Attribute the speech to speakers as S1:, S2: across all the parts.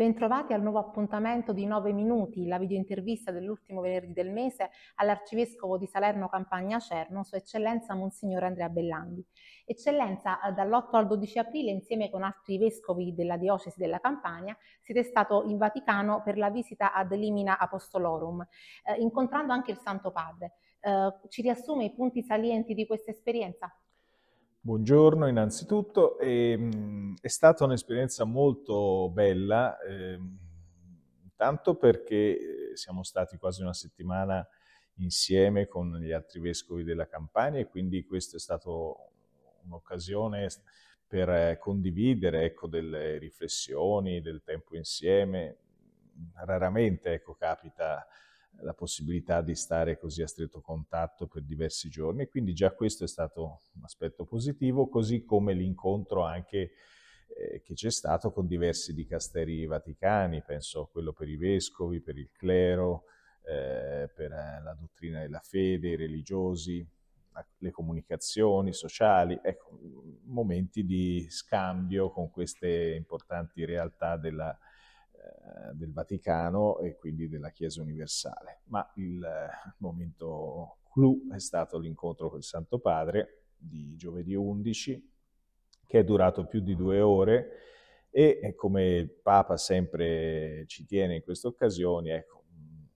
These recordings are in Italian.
S1: Bentrovati al nuovo appuntamento di 9 minuti, la videointervista dell'ultimo venerdì del mese all'Arcivescovo di Salerno Campagna Cerno, Sua Eccellenza Monsignore Andrea Bellandi. Eccellenza, eh, dall'8 al 12 aprile, insieme con altri vescovi della diocesi della Campania, siete stato in Vaticano per la visita ad Limina Apostolorum, eh, incontrando anche il Santo Padre. Eh, ci riassume i punti salienti di questa esperienza?
S2: Buongiorno innanzitutto, e, ehm, mh, è stata un'esperienza molto bella, eh, tanto perché eh, siamo stati quasi una settimana insieme con gli altri vescovi della Campania e quindi questa è stata un'occasione per condividere ecco, delle riflessioni, del tempo insieme. Raramente ecco, capita la possibilità di stare così a stretto contatto per diversi giorni. Quindi già questo è stato un aspetto positivo, così come l'incontro anche eh, che c'è stato con diversi dicasteri vaticani, penso a quello per i vescovi, per il clero, eh, per eh, la dottrina della fede, i religiosi, le comunicazioni sociali, ecco, momenti di scambio con queste importanti realtà della, eh, del Vaticano e quindi della Chiesa Universale. Ma il eh, momento clou è stato l'incontro col Santo Padre di giovedì 11, che è durato più di due ore e eh, come il Papa sempre ci tiene in queste occasioni, ecco,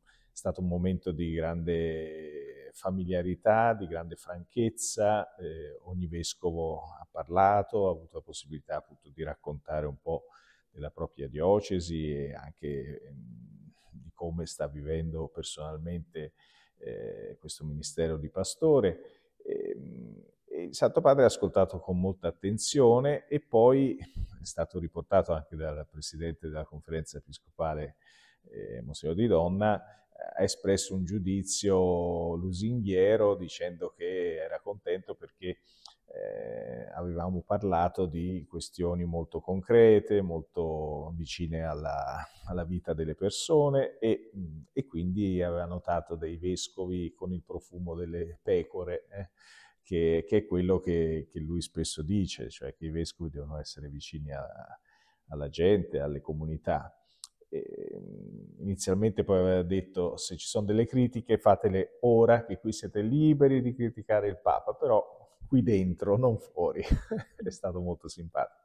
S2: è stato un momento di grande familiarità, di grande franchezza, eh, ogni vescovo ha parlato, ha avuto la possibilità appunto di raccontare un po' della propria diocesi e anche ehm, di come sta vivendo personalmente eh, questo ministero di pastore. Ehm, e, il Santo Padre ha ascoltato con molta attenzione e poi è stato riportato anche dal Presidente della Conferenza Episcopale, eh, Monsignor Di Donna, ha espresso un giudizio lusinghiero dicendo che era contento perché eh, avevamo parlato di questioni molto concrete, molto vicine alla, alla vita delle persone e, e, quindi aveva notato dei vescovi con il profumo delle pecore, eh, che, che, è quello che, che, lui spesso dice, cioè che i vescovi devono essere vicini a, alla gente, alle comunità. E, inizialmente poi aveva detto se ci sono delle critiche fatele ora che qui siete liberi di criticare il Papa, però qui dentro, non fuori. è stato molto simpatico.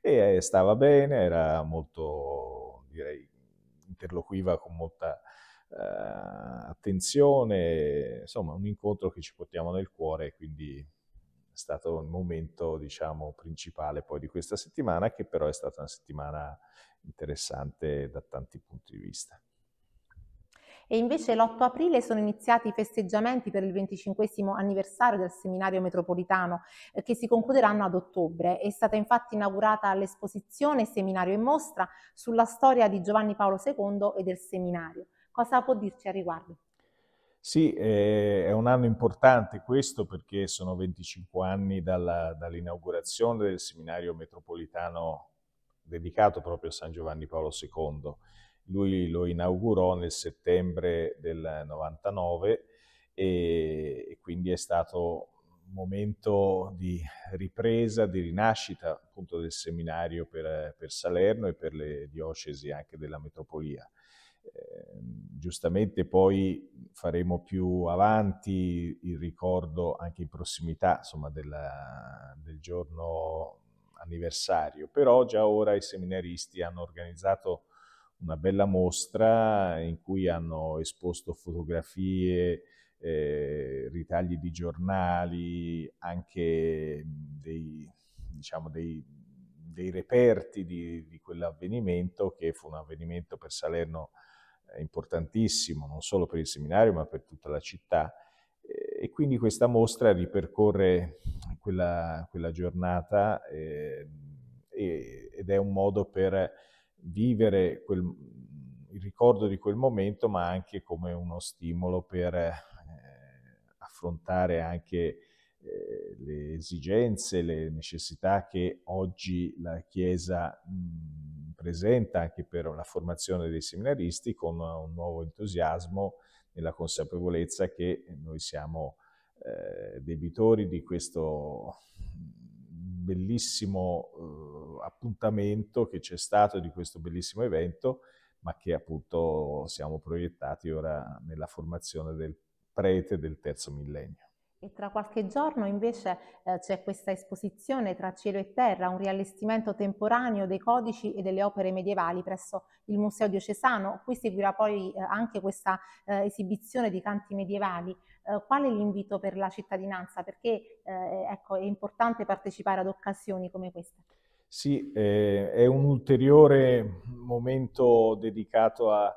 S2: E eh, stava bene, era molto, direi, interloquiva con molta eh, attenzione, insomma un incontro che ci portiamo nel cuore, quindi è stato il momento, diciamo, principale poi di questa settimana, che però è stata una settimana interessante da tanti punti di vista. E
S1: invece l'8 aprile sono iniziati i festeggiamenti per il 25 anniversario del seminario metropolitano eh, che si concluderanno ad ottobre. È stata infatti inaugurata l'esposizione Seminario e Mostra sulla storia di Giovanni Paolo II e del seminario. Cosa può dirci a riguardo?
S2: Sì, è un anno importante questo perché sono 25 anni dall'inaugurazione del seminario metropolitano dedicato proprio a San Giovanni Paolo II lui lo inaugurò nel settembre del 99 e, quindi è stato un momento di ripresa, di rinascita appunto del seminario per, per Salerno e per le diocesi anche della metropolia. Eh, giustamente poi faremo più avanti il ricordo anche in prossimità insomma, della, del giorno anniversario, però già ora i seminaristi hanno organizzato una bella mostra in cui hanno esposto fotografie, eh, ritagli di giornali, anche mm, dei, diciamo, dei, dei reperti di, di quell'avvenimento che fu un avvenimento per Salerno eh, importantissimo, non solo per il seminario ma per tutta la città. E quindi questa mostra ripercorre quella, quella giornata eh, ed è un modo per vivere quel, il ricordo di quel momento, ma anche come uno stimolo per eh, affrontare anche eh, le esigenze, le necessità che oggi la Chiesa mh, presenta anche per la formazione dei seminaristi con un nuovo entusiasmo nella consapevolezza che noi siamo eh, debitori di questo bellissimo eh, appuntamento che c'è stato di questo bellissimo evento, ma che appunto siamo proiettati ora nella formazione del prete del terzo millennio.
S1: E tra qualche giorno invece eh, c'è questa esposizione tra cielo e terra, un riallestimento temporaneo dei codici e delle opere medievali presso il Museo Diocesano. Qui seguirà poi eh, anche questa eh, esibizione di canti medievali. Eh, qual è l'invito per la cittadinanza? Perché eh, ecco, è importante partecipare ad occasioni come questa.
S2: Sì, eh, è un ulteriore momento dedicato a,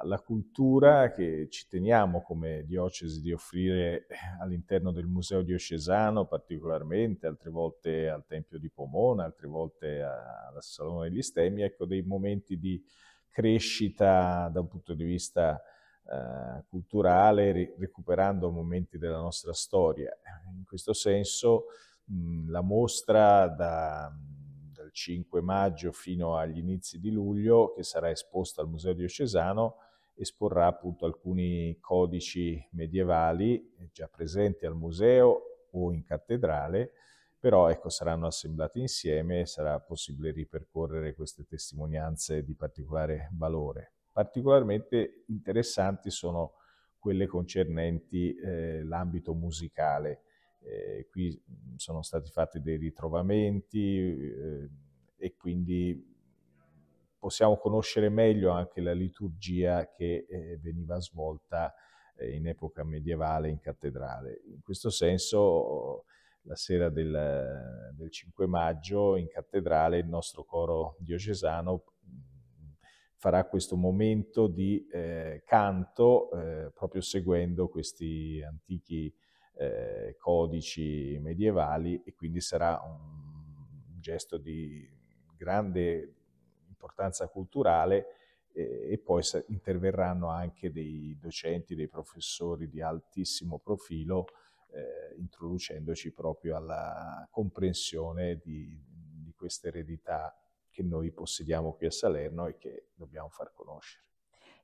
S2: alla cultura che ci teniamo come diocesi di offrire all'interno del Museo diocesano particolarmente, altre volte al Tempio di Pomona, altre volte alla Salone degli Stemmi, ecco dei momenti di crescita da un punto di vista eh, culturale, ri- recuperando momenti della nostra storia. In questo senso mh, la mostra da dal 5 maggio fino agli inizi di luglio, che sarà esposta al Museo Diocesano, esporrà appunto alcuni codici medievali eh, già presenti al museo o in cattedrale, però ecco, saranno assemblati insieme e sarà possibile ripercorrere queste testimonianze di particolare valore. Particolarmente interessanti sono quelle concernenti eh, l'ambito musicale eh, qui mm, sono stati fatti dei ritrovamenti eh, e quindi mm, possiamo conoscere meglio anche la liturgia che eh, veniva svolta eh, in epoca medievale in cattedrale. In questo senso la sera del, del 5 maggio in cattedrale il nostro coro diocesano mm, farà questo momento di eh, canto eh, proprio seguendo questi antichi eh, codici medievali e quindi sarà un gesto di grande importanza culturale eh, e poi interverranno anche dei docenti, dei professori di altissimo profilo eh, introducendoci proprio alla comprensione di, di questa eredità che noi possediamo qui a Salerno e che dobbiamo far conoscere.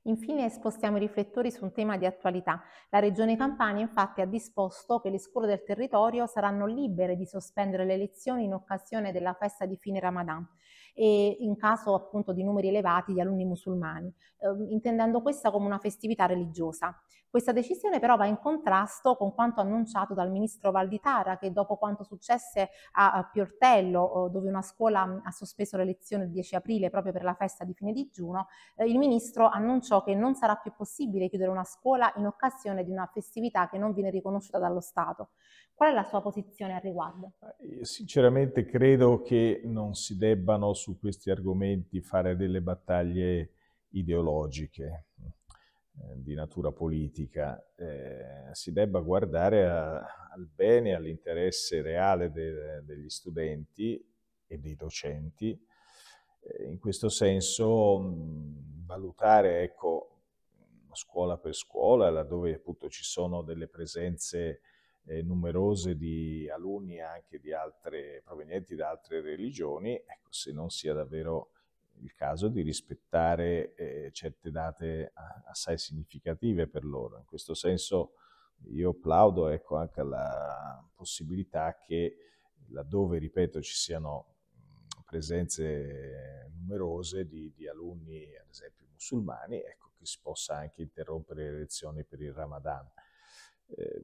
S1: Infine spostiamo i riflettori su un tema di attualità. La Regione Campania infatti ha disposto che le scuole del territorio saranno libere di sospendere le lezioni in occasione della festa di fine Ramadan e in caso appunto di numeri elevati di alunni musulmani, eh, intendendo questa come una festività religiosa. Questa decisione però va in contrasto con quanto annunciato dal ministro Valditara che dopo quanto successe a Piortello oh, dove una scuola ha sospeso le lezioni il 10 aprile proprio per la festa di fine digiuno, eh, il ministro annunciò che non sarà più possibile chiudere una scuola in occasione di una festività che non viene riconosciuta dallo Stato. Qual è la sua posizione al riguardo?
S2: Eh, sinceramente credo che non si debbano su questi argomenti fare delle battaglie ideologiche. Eh, di natura politica, eh, si debba guardare a, al bene, e all'interesse reale de, degli studenti e dei docenti. Eh, in questo senso mh, mm, valutare ecco, scuola per scuola, laddove appunto ci sono delle presenze eh, numerose di alunni anche di altre, provenienti da altre religioni, ecco, se non sia davvero il caso di rispettare eh, certe date assai significative per loro. In questo senso io applaudo ecco, anche alla possibilità che laddove, ripeto, ci siano presenze numerose di, di alunni, ad esempio musulmani, ecco, che si possa anche interrompere le lezioni per il Ramadan. Eh,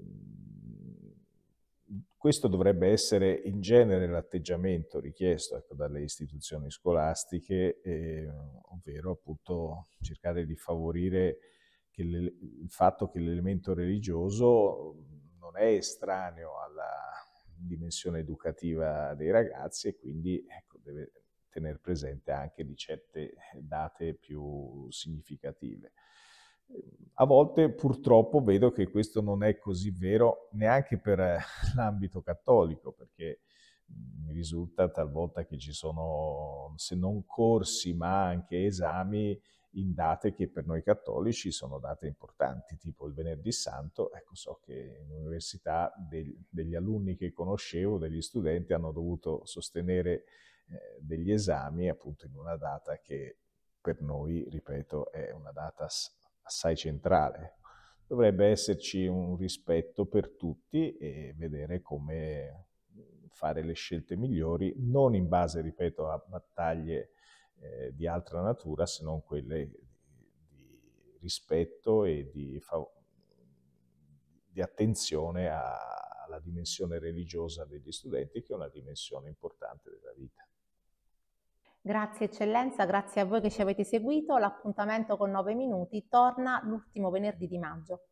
S2: questo dovrebbe essere in genere l'atteggiamento richiesto ecco, dalle istituzioni scolastiche, eh, ovvero appunto cercare di favorire le, il fatto che l'elemento religioso non è estraneo alla dimensione educativa dei ragazzi e quindi ecco, deve tenere presente anche di certe date più significative. A volte purtroppo vedo che questo non è così vero neanche per eh, l'ambito cattolico, perché mm, mi risulta talvolta che ci sono, se non corsi, ma anche esami in date che per noi cattolici sono date importanti, tipo il venerdì santo, ecco so che in università degli, degli alunni che conoscevo, degli studenti, hanno dovuto sostenere eh, degli esami appunto in una data che per noi, ripeto, è una data assai centrale. Dovrebbe esserci un rispetto per tutti e vedere come fare le scelte migliori, non in base, ripeto, a battaglie eh, di altra natura, se non quelle di rispetto e di, di attenzione a, alla dimensione religiosa degli studenti, che è una dimensione importante della vita.
S1: Grazie eccellenza, grazie a voi che ci avete seguito. L'appuntamento con 9 minuti torna l'ultimo venerdì di maggio.